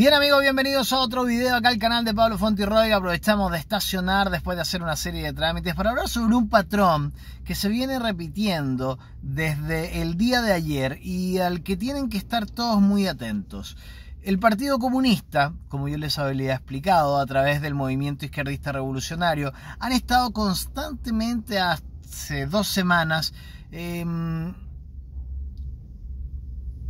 Bien amigos, bienvenidos a otro video acá al canal de Pablo Fontirroy. Aprovechamos de estacionar después de hacer una serie de trámites para hablar sobre un patrón que se viene repitiendo desde el día de ayer y al que tienen que estar todos muy atentos. El Partido Comunista, como yo les había explicado a través del movimiento izquierdista revolucionario, han estado constantemente hace dos semanas em,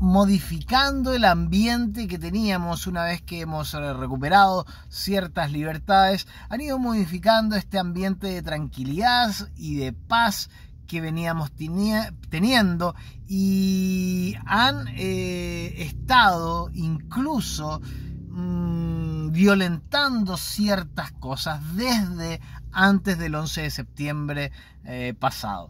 modificando el ambiente que teníamos una vez que hemos recuperado ciertas libertades, han ido modificando este ambiente de tranquilidad y de paz que veníamos teniendo y han eh, estado incluso mm, violentando ciertas cosas desde antes del 11 de septiembre eh, pasado.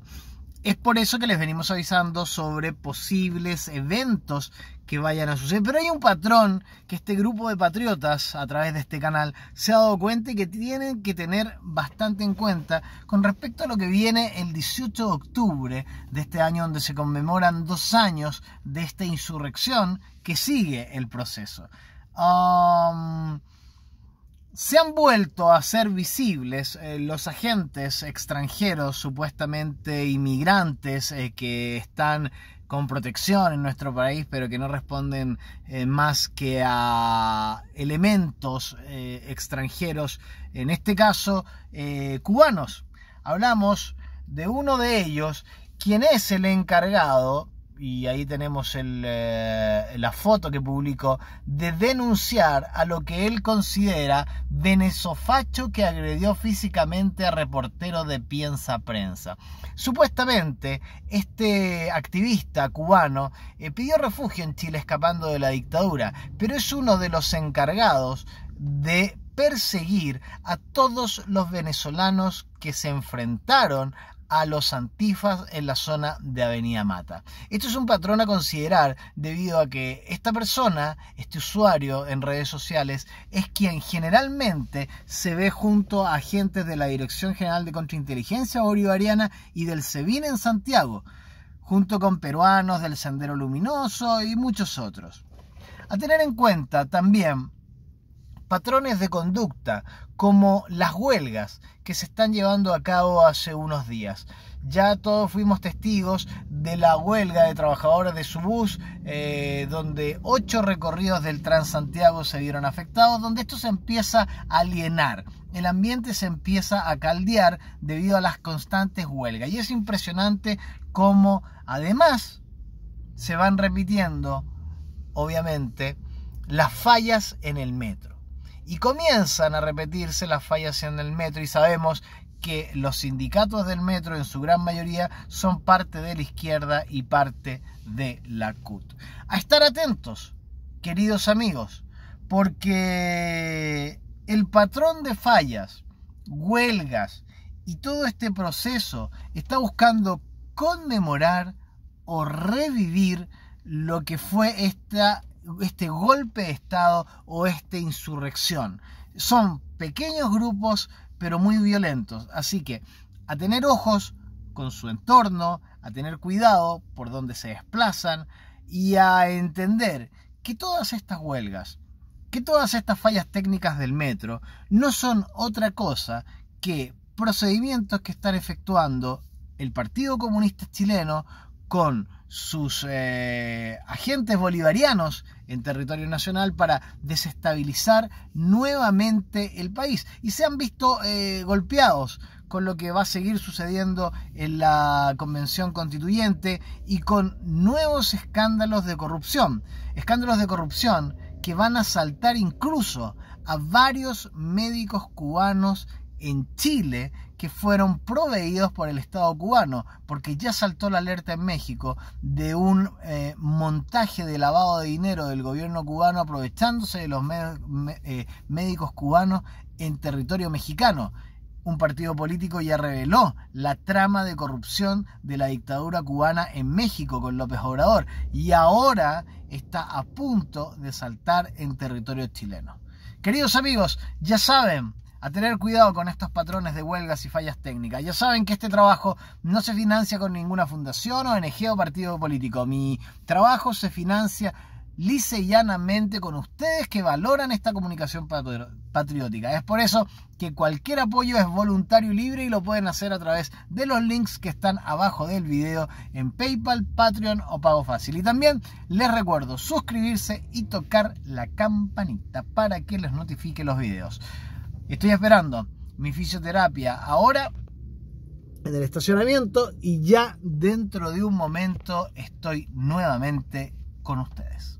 Es por eso que les venimos avisando sobre posibles eventos que vayan a suceder. Pero hay un patrón que este grupo de patriotas a través de este canal se ha dado cuenta y que tienen que tener bastante en cuenta con respecto a lo que viene el 18 de octubre de este año donde se conmemoran dos años de esta insurrección que sigue el proceso. Um, se han vuelto a ser visibles eh, los agentes extranjeros, supuestamente inmigrantes, eh, que están con protección en nuestro país, pero que no responden eh, más que a elementos extranjeros, en este caso cubanos. Hablamos de uno de ellos, quien es el encargado y ahí tenemos eh, la foto que publicó, de denunciar a lo que él considera venezofacho que agredió físicamente a reportero de Piensa Prensa. Supuestamente, este activista cubano eh, pidió refugio en Chile escapando de la dictadura, pero es uno de los encargados de perseguir a todos los venezolanos que se enfrentaron a los antifas en la zona de Avenida Mata. Esto es un patrón a considerar debido a que esta persona, este usuario en redes sociales, es quien generalmente se ve junto a agentes de la Dirección General de Contrainteligencia Bolivariana y del SEBIN en Santiago, junto con peruanos del Sendero Luminoso y muchos otros. A tener en cuenta también patrones de conducta, como las huelgas que se están llevando a cabo hace unos días. Ya todos fuimos testigos de la huelga de trabajadores de Subús, eh, donde ocho recorridos del Transantiago se vieron afectados, donde esto se empieza a alienar. El ambiente se empieza a caldear debido a las constantes huelgas. Y es impresionante cómo además se van repitiendo, obviamente, las fallas en el metro y comienzan a repetirse las fallas en el metro y sabemos que los sindicatos del metro en su gran mayoría son parte de la izquierda y parte de la CUT. A estar atentos, queridos amigos, porque el patrón de fallas, huelgas y todo este proceso está buscando conmemorar o revivir lo que fue esta este golpe de Estado o esta insurrección. Son pequeños grupos, pero muy violentos. Así que a tener ojos con su entorno, a tener cuidado por dónde se desplazan y a entender que todas estas huelgas, que todas estas fallas técnicas del metro no son otra cosa que procedimientos que están efectuando el Partido Comunista Chileno con sus eh, agentes bolivarianos en territorio nacional para desestabilizar nuevamente el país y se han visto eh, golpeados con lo que va a seguir sucediendo en la convención constituyente y con nuevos escándalos de corrupción, escándalos de corrupción que van a saltar incluso a varios médicos cubanos en Chile que fueron proveídos por el Estado cubano, porque ya saltó la alerta en México de un eh, montaje de lavado de dinero del gobierno cubano aprovechándose de los eh, médicos cubanos en territorio mexicano. Un partido político ya reveló la trama de corrupción de la dictadura cubana en México con López Obrador y ahora está a punto de saltar en territorio chileno. Queridos amigos, ya saben, a tener cuidado con estos patrones de huelgas y fallas técnicas. Ya saben que este trabajo no se financia con ninguna fundación, o ONG o partido político. Mi trabajo se financia lice llanamente con ustedes que valoran esta comunicación patriótica. Es por eso que cualquier apoyo es voluntario y libre y lo pueden hacer a través de los links que están abajo del video en PayPal, Patreon o Pago Fácil. Y también les recuerdo suscribirse y tocar la campanita para que les notifique los videos. Estoy esperando mi fisioterapia ahora en el estacionamiento y ya dentro de un momento estoy nuevamente con ustedes.